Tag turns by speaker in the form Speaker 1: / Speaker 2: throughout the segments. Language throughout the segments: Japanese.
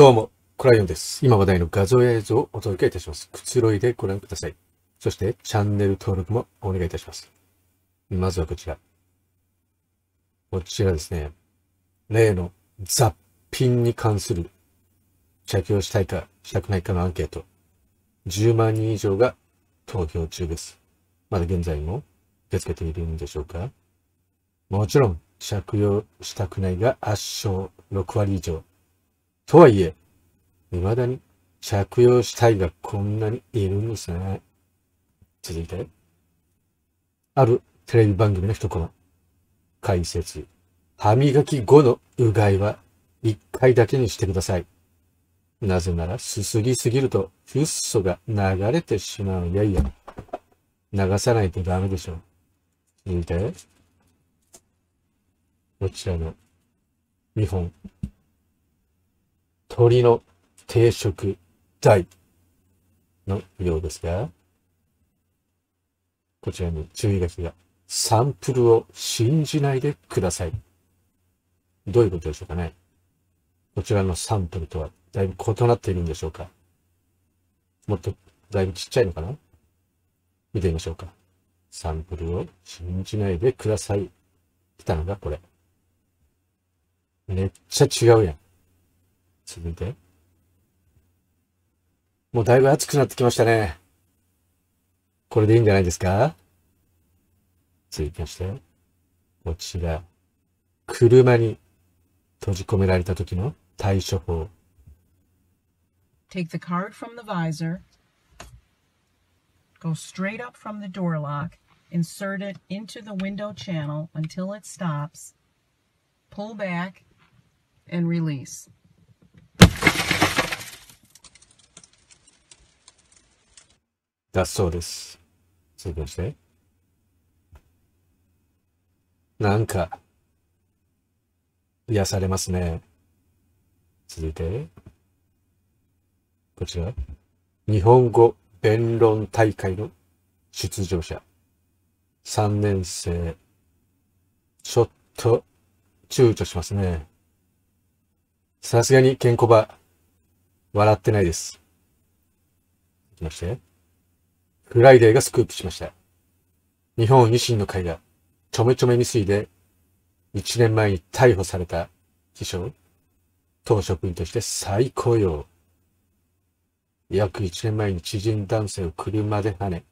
Speaker 1: どうも、クライオンです。今話題の画像や映像をお届けいたします。くつろいでご覧ください。そして、チャンネル登録もお願いいたします。まずはこちら。こちらですね。例の雑品に関する着用したいかしたくないかのアンケート。10万人以上が投票中です。まだ現在も受け付けているんでしょうかもちろん、着用したくないが圧勝6割以上。とはいえ、未だに着用したいがこんなにいるんですね。続いて、あるテレビ番組の一コマ。解説。歯磨き後のうがいは一回だけにしてください。なぜなら、すすぎすぎると、フッ素が流れてしまう。いやいや、流さないとダメでしょう。続いて、こちらの2本。鳥の定食台のようですが、こちらに注意書きが、サンプルを信じないでください。どういうことでしょうかね。こちらのサンプルとはだいぶ異なっているんでしょうか。もっとだいぶちっちゃいのかな見てみましょうか。サンプルを信じないでください。来たのがこれ。めっちゃ違うやん。続いて。もうだいぶ暑くなってきましたね。これでいいんじゃないですか続きまして、こちら。車に閉じ込められた時の対処法。Take the card from the visor, go straight up from the door lock, insert it into the window channel until it stops, pull back, and release. だそうです。して。なんか、癒されますね。続いて、こちら、日本語弁論大会の出場者、3年生、ちょっと躊躇しますね。さすがにケンコバ、笑ってないです。いきまして。フライデーがスクープしました。日本維新の会がちょめちょめ未遂で1年前に逮捕された秘書、当職員として再雇用。約1年前に知人男性を車で跳ね、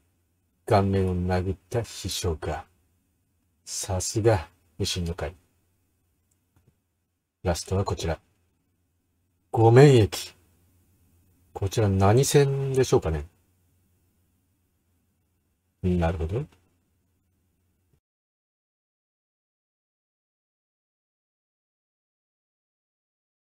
Speaker 1: 顔面を殴った秘書が、さすが維新の会。ラストはこちら。ご免疫。こちら何線でしょうかねなるほど。